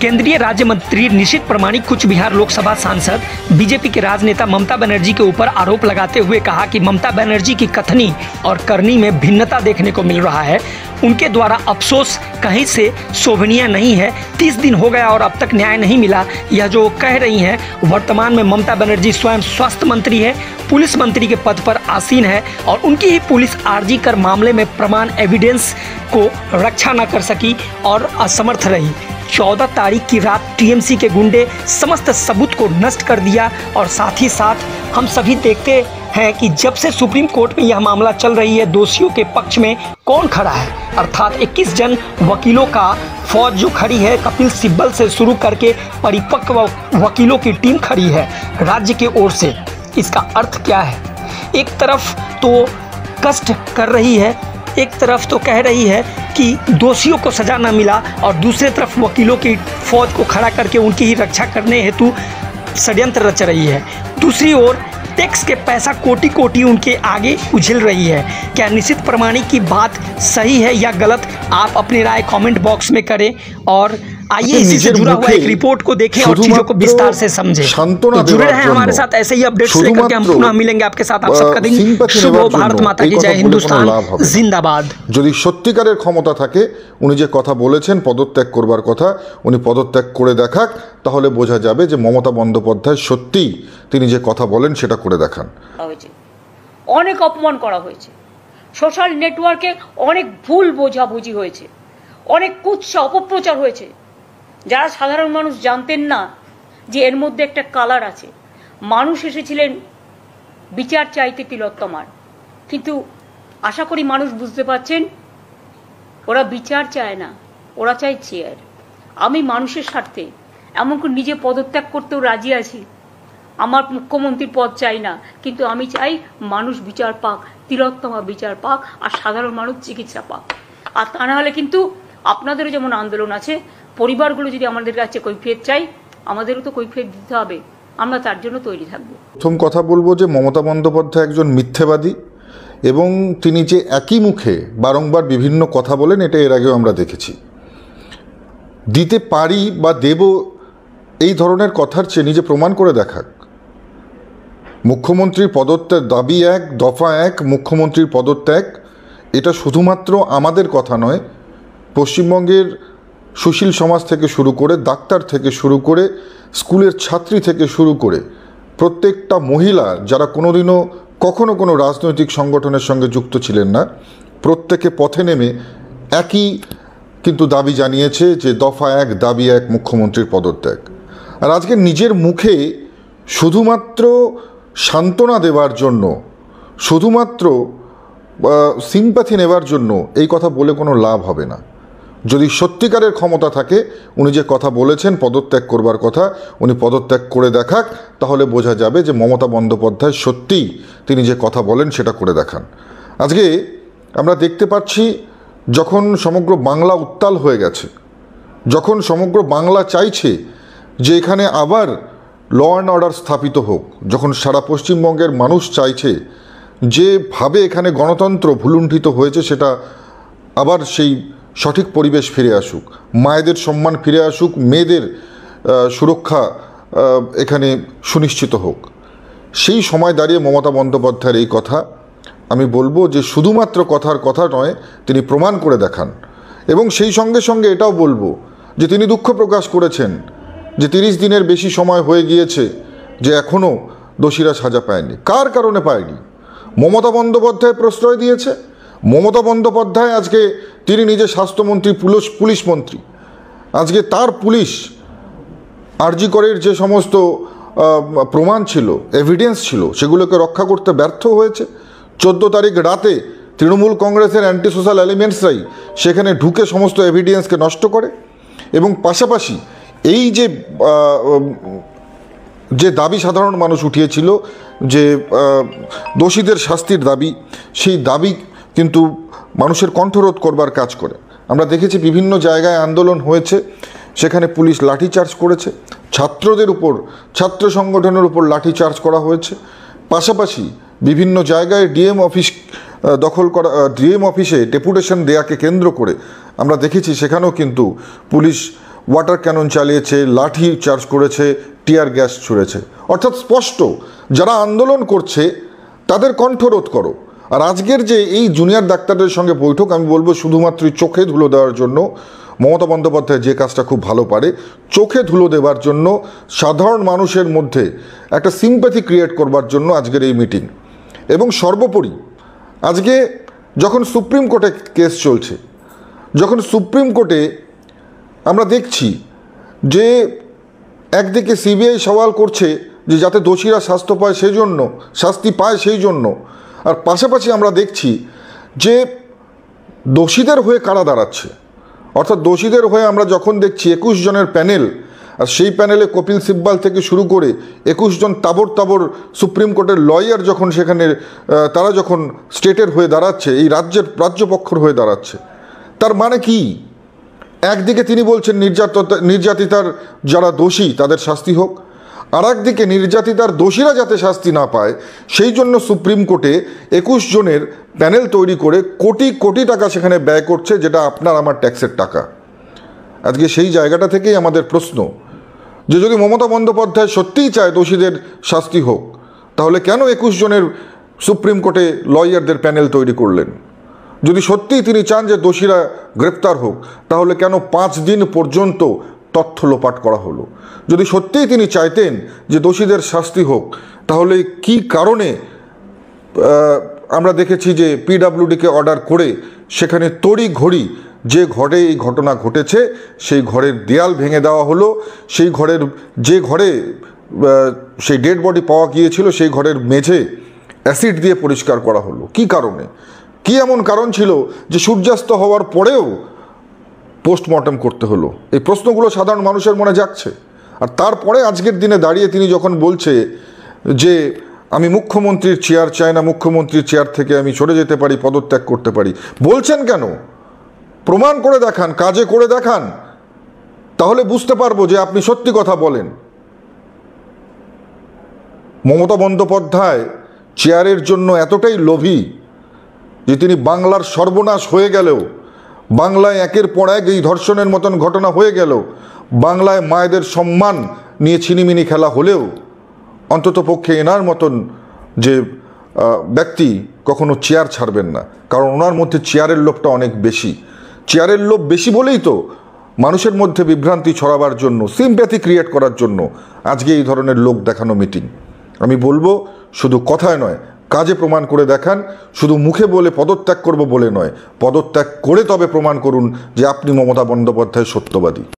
केंद्रीय राज्य मंत्री निशित प्रमाणिक कुछ बिहार लोकसभा सांसद बीजेपी के राजनेता ममता बनर्जी के ऊपर आरोप लगाते हुए कहा कि ममता बनर्जी की कथनी और करनी में भिन्नता देखने को मिल रहा है उनके द्वारा अफसोस कहीं से शोभनीय नहीं है तीस दिन हो गया और अब तक न्याय नहीं मिला यह जो कह रही हैं वर्तमान में ममता बनर्जी स्वयं स्वास्थ्य मंत्री है पुलिस मंत्री के पद पर आसीन है और उनकी ही पुलिस आरजी कर मामले में प्रमाण एविडेंस को रक्षा न कर सकी और असमर्थ रही चौदह तारीख की रात टीएमसी के गुंडे समस्त सबूत को नष्ट कर दिया और साथ ही साथ हम सभी देखते हैं कि जब से सुप्रीम कोर्ट में यह मामला चल रही है दोषियों के पक्ष में कौन खड़ा है अर्थात 21 जन वकीलों का फौज जो खड़ी है कपिल सिब्बल से शुरू करके परिपक्व वकीलों की टीम खड़ी है राज्य के ओर से इसका अर्थ क्या है एक तरफ तो कष्ट कर रही है एक तरफ तो कह रही है कि दोषियों को सज़ा न मिला और दूसरे तरफ वकीलों की फौज को खड़ा करके उनकी ही रक्षा करने हेतु षड्यंत्र रच रही है दूसरी ओर टैक्स के पैसा कोटि कोटि उनके आगे उझल रही है क्या निश्चित प्रमाणिक की बात सही है या गलत आप अपनी राय कमेंट बॉक्स में करें और आइए इसी से जुड़ा हुआ एक रिपोर्ट को देखें और चीजों को विस्तार से समझे तो जुड़े रहे हमारे साथ ऐसे ही अपडेट लेकर के हम पुनः मिलेंगे आपके साथ आप सबका दिन शुभ हो भारत माता की जय हिंदुस्तान जिंदाबाद যদি সত্যিকারের ক্ষমতা থাকে উনি যে কথা বলেছেন পদত্যাগ করবার কথা উনি পদত্যাগ করে দেখাক তাহলে বোঝা যাবে যে মমতা বন্দ্যোপাধ্যায় সত্যি তিনি যে কথা বলেন সেটা করে দেখান অনেক অপমান করা হয়েছে সোশ্যাল নেটওয়ার্কে অনেক ভুল বোঝাবুঝি হয়েছে অনেক কুৎসা অপপ্রচার হয়েছে যারা সাধারণ মানুষ জানতেন না যে এর মধ্যে একটা কালার আছে মানুষ এসেছিলেন বিচার চাইতে তিলোত্তমার কিন্তু আশা করি মানুষ বুঝতে পারছেন ওরা বিচার চায় না ওরা চায় চেয়ার আমি মানুষের স্বার্থে এমনকি নিজে পদত্যাগ করতেও রাজি আছি আমার মুখ্যমন্ত্রীর পদ চাই না কিন্তু আমি চাই মানুষ বিচার পাক তিলোত্তমা বিচার পাক আর সাধারণ মানুষ চিকিৎসা পাক আর তা না হলে কিন্তু আপনাদেরও যেমন আন্দোলন আছে পরিবারগুলো যদি আমাদের কাছে কৈফিয়ত চাই আমাদেরও তো কৈফিয়ত দিতে হবে আমরা তার জন্য তৈরি থাকব প্রথম কথা বলবো যে মমতা বন্দ্যোপাধ্যায় একজন মিথ্যেবাদী এবং তিনি যে একই মুখে বারংবার বিভিন্ন কথা বলেন এটা এর আগেও আমরা দেখেছি দিতে পারি বা দেব এই ধরনের কথার চেয়ে নিজে প্রমাণ করে দেখাক মুখ্যমন্ত্রীর পদত্যাগ দাবি এক দফা এক মুখ্যমন্ত্রীর পদত্যাগ এটা শুধুমাত্র আমাদের কথা নয় পশ্চিমবঙ্গের সুশীল সমাজ থেকে শুরু করে ডাক্তার থেকে শুরু করে স্কুলের ছাত্রী থেকে শুরু করে প্রত্যেকটা মহিলা যারা কোনোদিনও কখনো কোনো রাজনৈতিক সংগঠনের সঙ্গে যুক্ত ছিলেন না প্রত্যেকে পথে নেমে একই কিন্তু দাবি জানিয়েছে যে দফা এক দাবি এক মুখ্যমন্ত্রীর পদত্যাগ আর আজকে নিজের মুখে শুধুমাত্র সান্ত্বনা দেওয়ার জন্য শুধুমাত্র সিম্প্যাথি নেওয়ার জন্য এই কথা বলে কোনো লাভ হবে না যদি সত্যিকারের ক্ষমতা থাকে উনি যে কথা বলেছেন পদত্যাগ করবার কথা উনি পদত্যাগ করে দেখাক তাহলে বোঝা যাবে যে মমতা বন্দ্যোপাধ্যায় সত্যিই তিনি যে কথা বলেন সেটা করে দেখান আজকে আমরা দেখতে পাচ্ছি যখন সমগ্র বাংলা উত্তাল হয়ে গেছে যখন সমগ্র বাংলা চাইছে যে এখানে আবার ল অ্যান্ড অর্ডার স্থাপিত হোক যখন সারা পশ্চিমবঙ্গের মানুষ চাইছে যেভাবে এখানে গণতন্ত্র ভুলুণ্ঠিত হয়েছে সেটা আবার সেই সঠিক পরিবেশ ফিরে আসুক মায়েদের সম্মান ফিরে আসুক মেয়েদের সুরক্ষা এখানে সুনিশ্চিত হোক সেই সময় দাঁড়িয়ে মমতা বন্দ্যোপাধ্যায়ের এই কথা আমি বলবো যে শুধুমাত্র কথার কথা নয় তিনি প্রমাণ করে দেখান এবং সেই সঙ্গে সঙ্গে এটাও বলবো যে তিনি দুঃখ প্রকাশ করেছেন যে তিরিশ দিনের বেশি সময় হয়ে গিয়েছে যে এখনও দোষীরা সাজা পায়নি কার কারণে পায়নি মমতা বন্দ্যোপাধ্যায় প্রশ্রয় দিয়েছে মমতা বন্দ্যোপাধ্যায় আজকে তিনি নিজে স্বাস্থ্যমন্ত্রী পুলিশ পুলিশ মন্ত্রী আজকে তার পুলিশ করের যে সমস্ত প্রমাণ ছিল এভিডেন্স ছিল সেগুলোকে রক্ষা করতে ব্যর্থ হয়েছে চোদ্দ তারিখ রাতে তৃণমূল কংগ্রেসের অ্যান্টি সোশ্যাল এলিমেন্টসরাই সেখানে ঢুকে সমস্ত এভিডেন্সকে নষ্ট করে এবং পাশাপাশি এই যে যে দাবি সাধারণ মানুষ উঠিয়েছিল যে দোষীদের শাস্তির দাবি সেই দাবি কিন্তু মানুষের কণ্ঠরোধ করবার কাজ করে আমরা দেখেছি বিভিন্ন জায়গায় আন্দোলন হয়েছে সেখানে পুলিশ লাঠি চার্জ করেছে ছাত্রদের উপর ছাত্র সংগঠনের উপর লাঠি চার্জ করা হয়েছে পাশাপাশি বিভিন্ন জায়গায় ডিএম অফিস দখল করা ডিএম অফিসে ডেপুটেশন দেয়াকে কেন্দ্র করে আমরা দেখেছি সেখানেও কিন্তু পুলিশ ওয়াটার ক্যানন চালিয়েছে লাঠি চার্জ করেছে টিয়ার গ্যাস ছুঁড়েছে অর্থাৎ স্পষ্ট যারা আন্দোলন করছে তাদের কণ্ঠরোধ করো আর আজকের যে এই জুনিয়র ডাক্তারদের সঙ্গে বৈঠক আমি বলবো শুধুমাত্র চোখে ধুলো দেওয়ার জন্য মমতা বন্দ্যোপাধ্যায় যে কাজটা খুব ভালো পারে চোখে ধুলো দেওয়ার জন্য সাধারণ মানুষের মধ্যে একটা সিম্প্যাথি ক্রিয়েট করবার জন্য আজকের এই মিটিং এবং সর্বোপরি আজকে যখন সুপ্রিম কোর্টে কেস চলছে যখন সুপ্রিম কোর্টে আমরা দেখছি যে একদিকে সিবিআই সওয়াল করছে যে যাতে দোষীরা স্বাস্থ্য পায় সেই জন্য শাস্তি পায় সেই জন্য আর পাশাপাশি আমরা দেখছি যে দোষীদের হয়ে কারা দাঁড়াচ্ছে অর্থাৎ দোষীদের হয়ে আমরা যখন দেখছি একুশ জনের প্যানেল আর সেই প্যানেলে কপিল সিব্বাল থেকে শুরু করে একুশ জন তাবর তাবর সুপ্রিম কোর্টের লয়ার যখন সেখানে তারা যখন স্টেটের হয়ে দাঁড়াচ্ছে এই রাজ্যের রাজ্যপক্ষর হয়ে দাঁড়াচ্ছে তার মানে কি একদিকে তিনি বলছেন নির্যাতিতার যারা দোষী তাদের শাস্তি হোক আর একদিকে নির্যাতিতার দোষীরা যাতে শাস্তি না পায় সেই জন্য সুপ্রিম কোর্টে একুশ জনের প্যানেল তৈরি করে কোটি কোটি টাকা সেখানে ব্যয় করছে যেটা আপনার আমার ট্যাক্সের টাকা আজকে সেই জায়গাটা থেকেই আমাদের প্রশ্ন যে যদি মমতা বন্দ্যোপাধ্যায় সত্যিই চায় দোষীদের শাস্তি হোক তাহলে কেন একুশ জনের সুপ্রিম কোর্টে লয়ারদের প্যানেল তৈরি করলেন যদি সত্যিই তিনি চান যে দোষীরা গ্রেপ্তার হোক তাহলে কেন পাঁচ দিন পর্যন্ত তথ্য লোপাট করা হলো যদি সত্যিই তিনি চাইতেন যে দোষীদের শাস্তি হোক তাহলে কি কারণে আমরা দেখেছি যে পিডাব্লিউডিকে অর্ডার করে সেখানে তড়ি ঘড়ি যে ঘরে এই ঘটনা ঘটেছে সেই ঘরের দেয়াল ভেঙে দেওয়া হলো সেই ঘরের যে ঘরে সেই ডেড বডি পাওয়া গিয়েছিল সেই ঘরের মেঝে অ্যাসিড দিয়ে পরিষ্কার করা হলো কি কারণে কি এমন কারণ ছিল যে সূর্যাস্ত হওয়ার পরেও পোস্টমর্টম করতে হলো এই প্রশ্নগুলো সাধারণ মানুষের মনে যাচ্ছে আর তারপরে আজকের দিনে দাঁড়িয়ে তিনি যখন বলছে যে আমি মুখ্যমন্ত্রীর চেয়ার চাই না মুখ্যমন্ত্রীর চেয়ার থেকে আমি সরে যেতে পারি পদত্যাগ করতে পারি বলছেন কেন প্রমাণ করে দেখান কাজে করে দেখান তাহলে বুঝতে পারবো যে আপনি সত্যি কথা বলেন মমতা বন্দ্যোপাধ্যায় চেয়ারের জন্য এতটাই লোভী যে তিনি বাংলার সর্বনাশ হয়ে গেলেও বাংলায় একের পর এক এই ধর্ষণের মতন ঘটনা হয়ে গেল বাংলায় মায়েদের সম্মান নিয়ে ছিনিমিনি খেলা হলেও অন্ততপক্ষে এনার মতন যে ব্যক্তি কখনো চেয়ার ছাড়বেন না কারণ ওনার মধ্যে চেয়ারের লোভটা অনেক বেশি চেয়ারের লোভ বেশি বলেই তো মানুষের মধ্যে বিভ্রান্তি ছড়াবার জন্য সিম্প্যাথি ক্রিয়েট করার জন্য আজকে এই ধরনের লোক দেখানো মিটিং আমি বলবো শুধু কথায় নয় কাজে প্রমাণ করে দেখান শুধু মুখে বলে পদত্যাগ করব বলে নয় পদত্যাগ করে তবে প্রমাণ করুন যে আপনি মমতা বন্দ্যোপাধ্যায় সত্যবাদী